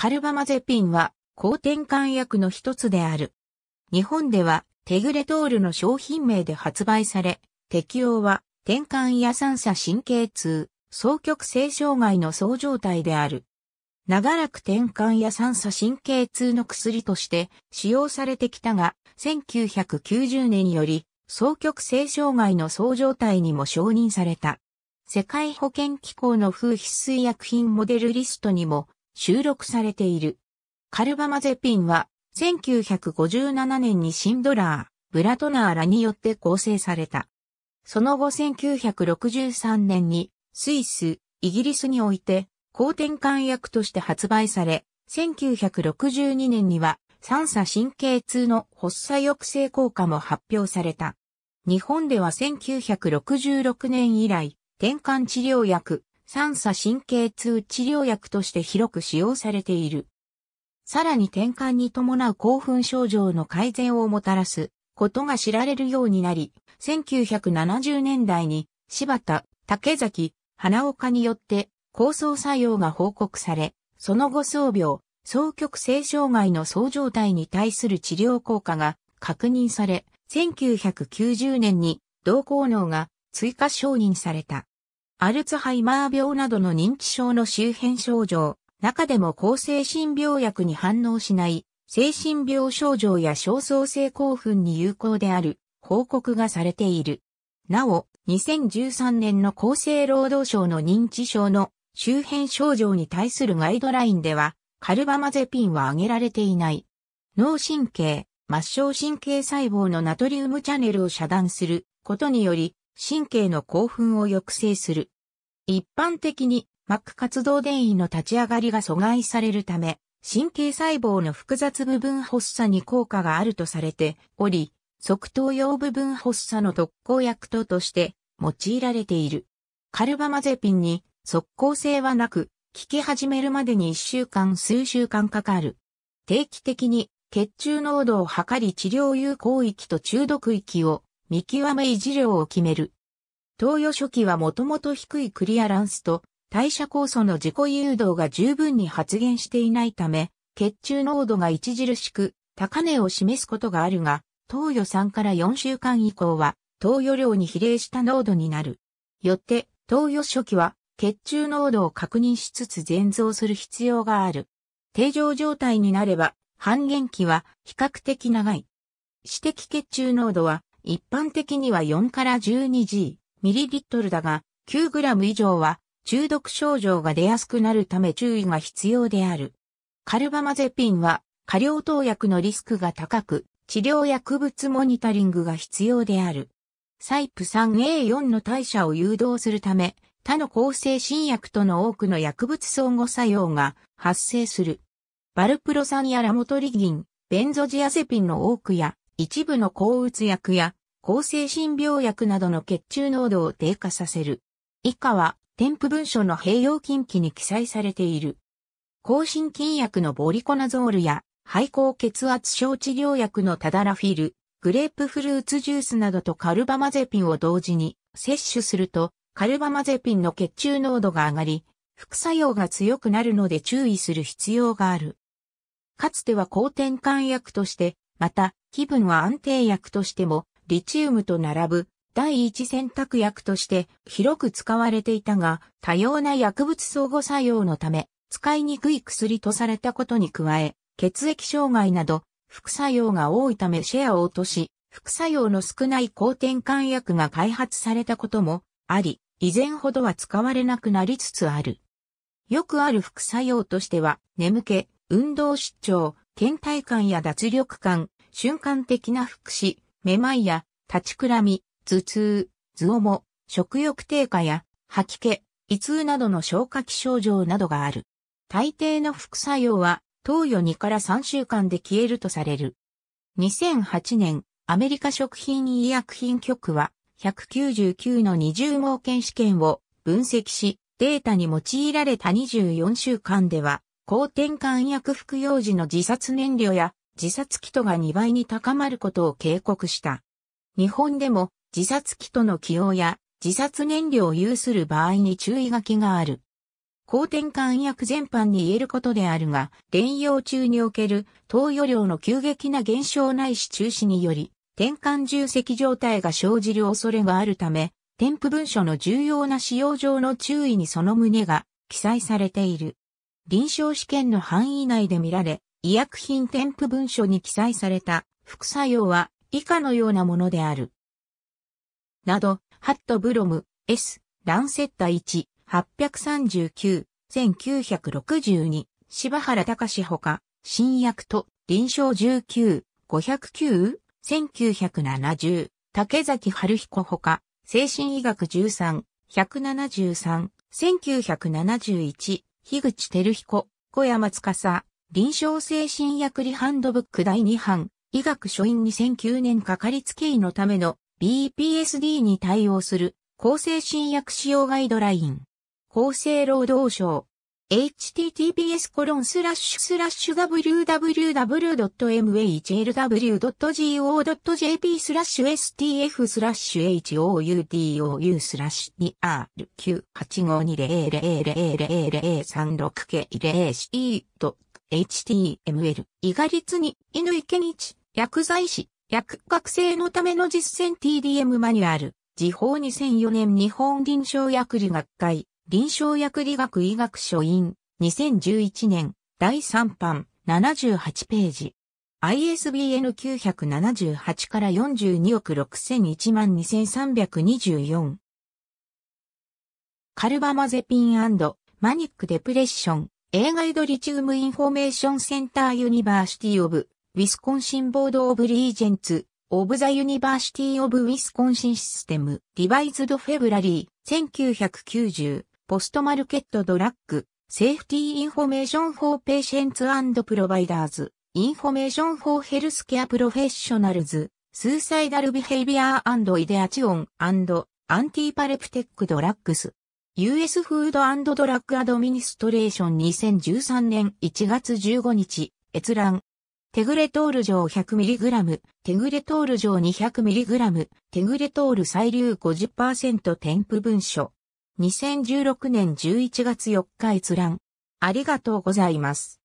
カルバマゼピンは、抗転換薬の一つである。日本では、テグレトールの商品名で発売され、適用は、転換や三叉神経痛、双極性障害の総状態である。長らく転換や三叉神経痛の薬として使用されてきたが、1990年より、双極性障害の総状態にも承認された。世界保健機構の風必須医薬品モデルリストにも収録されている。カルバマゼピンは1957年にシンドラー、ブラトナーらによって構成された。その後1963年にスイス、イギリスにおいて抗転換薬として発売され、1962年には三叉神経痛の発作抑制効果も発表された。日本では1966年以来、転換治療薬、三叉神経痛治療薬として広く使用されている。さらに転換に伴う興奮症状の改善をもたらすことが知られるようになり、1970年代に柴田、竹崎、花岡によって構想作用が報告され、その後装病、双極性障害の総状態に対する治療効果が確認され、1990年に同効能が追加承認された。アルツハイマー病などの認知症の周辺症状、中でも抗精神病薬に反応しない、精神病症状や焦燥性興奮に有効である、報告がされている。なお、2013年の厚生労働省の認知症の周辺症状に対するガイドラインでは、カルバマゼピンは挙げられていない。脳神経、末梢神経細胞のナトリウムチャネルを遮断することにより、神経の興奮を抑制する。一般的に、膜活動電位の立ち上がりが阻害されるため、神経細胞の複雑部分発作に効果があるとされており、側頭葉部分発作の特効薬等として用いられている。カルバマゼピンに即効性はなく、効き始めるまでに1週間数週間かかる。定期的に血中濃度を測り治療有効域と中毒域を見極め維持量を決める。投与初期はもともと低いクリアランスと代謝酵素の自己誘導が十分に発現していないため、血中濃度が著しく高値を示すことがあるが、投与3から4週間以降は、投与量に比例した濃度になる。よって、投与初期は、血中濃度を確認しつつ全増する必要がある。定常状態になれば、半減期は比較的長い。指摘血中濃度は、一般的には4から 12G、ミリリットルだが、9グラム以上は中毒症状が出やすくなるため注意が必要である。カルバマゼピンは過量投薬のリスクが高く、治療薬物モニタリングが必要である。サイプ 3A4 の代謝を誘導するため、他の抗生新薬との多くの薬物相互作用が発生する。バルプロ酸やラモトリギン、ベンゾジアゼピンの多くや、一部の抗うつ薬や抗精神病薬などの血中濃度を低下させる。以下は、添付文書の併用禁忌に記載されている。抗心筋薬のボリコナゾールや、肺高血圧症治療薬のタダラフィル、グレープフルーツジュースなどとカルバマゼピンを同時に摂取すると、カルバマゼピンの血中濃度が上がり、副作用が強くなるので注意する必要がある。かつては抗転換薬として、また気分は安定薬としてもリチウムと並ぶ第一選択薬として広く使われていたが、多様な薬物相互作用のため、使いにくい薬とされたことに加え、血液障害など副作用が多いためシェアを落とし、副作用の少ない抗転換薬が開発されたこともあり、以前ほどは使われなくなりつつある。よくある副作用としては、眠気、運動失調、倦怠感や脱力感、瞬間的な副死、めまいや立ちくらみ、頭痛、頭も、食欲低下や吐き気、胃痛などの消化器症状などがある。大抵の副作用は投与2から3週間で消えるとされる。2008年、アメリカ食品医薬品局は199の20盲検試験を分析し、データに用いられた24週間では、抗転換薬服用時の自殺燃料や自殺キとが2倍に高まることを警告した。日本でも自殺機との起用や自殺燃料を有する場合に注意書きがある。抗転換薬全般に言えることであるが、連用中における投与量の急激な減少ないし中止により、転換重積状態が生じる恐れがあるため、添付文書の重要な使用上の注意にその旨が記載されている。臨床試験の範囲内で見られ、医薬品添付文書に記載された副作用は以下のようなものである。など、ハットブロム、S、ランセッタ1、839、1962、柴原隆ほか、新薬と、臨床19、509、1970、竹崎春彦ほか、精神医学13、173、1971、樋口照彦、小山司、臨床精神薬理ハンドブック第2版、医学書院2009年かかりつけ医のための BPSD に対応する厚生新薬使用ガイドライン。厚生労働省。https コロンスラッシュスラッシュ www.mhlw.go.jp スラッシュ stf スラッシュ h o u d o u スラッシュ 2r9852000036k0c.html 伊賀立に犬池日薬剤師、薬学生のための実践 TDM マニュアル。時報2004年日本臨床薬理学会、臨床薬理学医学書院、2011年、第3版、78ページ。ISBN 978から42億6001万2324。カルバマゼピンマニックデプレッション、映画イドリチウムインフォメーションセンターユニバーシティオブウィスコンシンボード・オブ・リージェンツ、オブ・ザ・ユニバーシティ・オブ・ウィスコンシンシステム、リバイズド・フェブラリー、1990、ポストマルケット・ドラッグ、セーフティー・インフォメーション・フォー・ペーシェンツ・アンド・プロバイダーズ、インフォメーション・フォー・ヘルスケア・プロフェッショナルズ、スーサイダル・ビヘイビアー・イデアチオン、アンティパレプテック・ドラッグス。US フードドラッグアドミニストレーション2013年1月15日、閲覧。テグレトール錠 100mg、テグレトール錠 200mg、テグレトール再流50%添付文書。2016年11月4日閲覧。ありがとうございます。